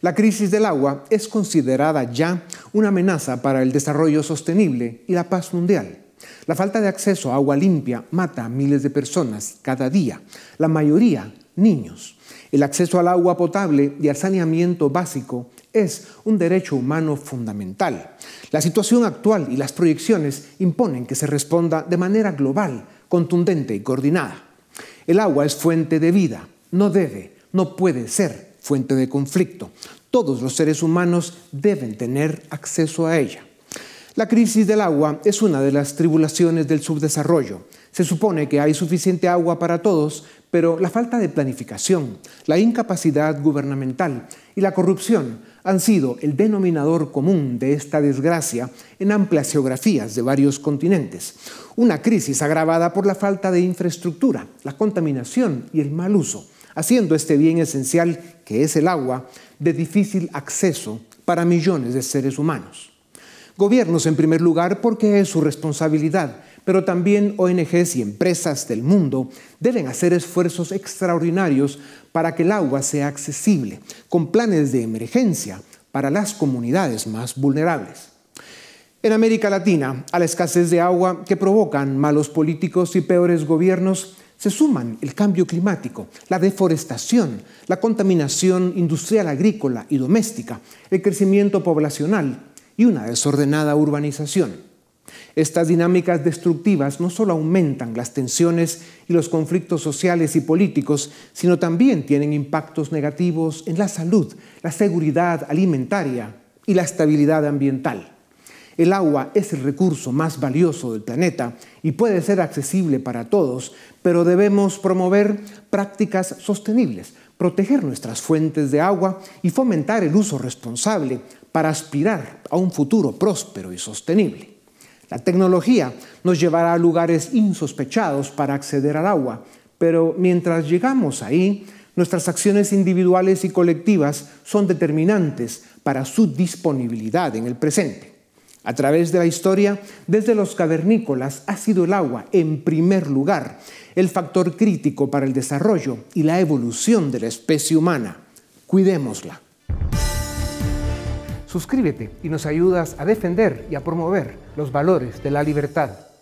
La crisis del agua es considerada ya una amenaza para el desarrollo sostenible y la paz mundial. La falta de acceso a agua limpia mata a miles de personas cada día, la mayoría niños. El acceso al agua potable y al saneamiento básico es un derecho humano fundamental. La situación actual y las proyecciones imponen que se responda de manera global, contundente y coordinada. El agua es fuente de vida, no debe, no puede ser fuente de conflicto. Todos los seres humanos deben tener acceso a ella. La crisis del agua es una de las tribulaciones del subdesarrollo. Se supone que hay suficiente agua para todos, pero la falta de planificación, la incapacidad gubernamental y la corrupción han sido el denominador común de esta desgracia en amplias geografías de varios continentes. Una crisis agravada por la falta de infraestructura, la contaminación y el mal uso haciendo este bien esencial que es el agua de difícil acceso para millones de seres humanos. Gobiernos en primer lugar porque es su responsabilidad, pero también ONGs y empresas del mundo deben hacer esfuerzos extraordinarios para que el agua sea accesible, con planes de emergencia para las comunidades más vulnerables. En América Latina, a la escasez de agua que provocan malos políticos y peores gobiernos, se suman el cambio climático, la deforestación, la contaminación industrial, agrícola y doméstica, el crecimiento poblacional y una desordenada urbanización. Estas dinámicas destructivas no solo aumentan las tensiones y los conflictos sociales y políticos, sino también tienen impactos negativos en la salud, la seguridad alimentaria y la estabilidad ambiental. El agua es el recurso más valioso del planeta y puede ser accesible para todos, pero debemos promover prácticas sostenibles, proteger nuestras fuentes de agua y fomentar el uso responsable para aspirar a un futuro próspero y sostenible. La tecnología nos llevará a lugares insospechados para acceder al agua, pero mientras llegamos ahí, nuestras acciones individuales y colectivas son determinantes para su disponibilidad en el presente. A través de la historia, desde los cavernícolas ha sido el agua, en primer lugar, el factor crítico para el desarrollo y la evolución de la especie humana. Cuidémosla. Suscríbete y nos ayudas a defender y a promover los valores de la libertad.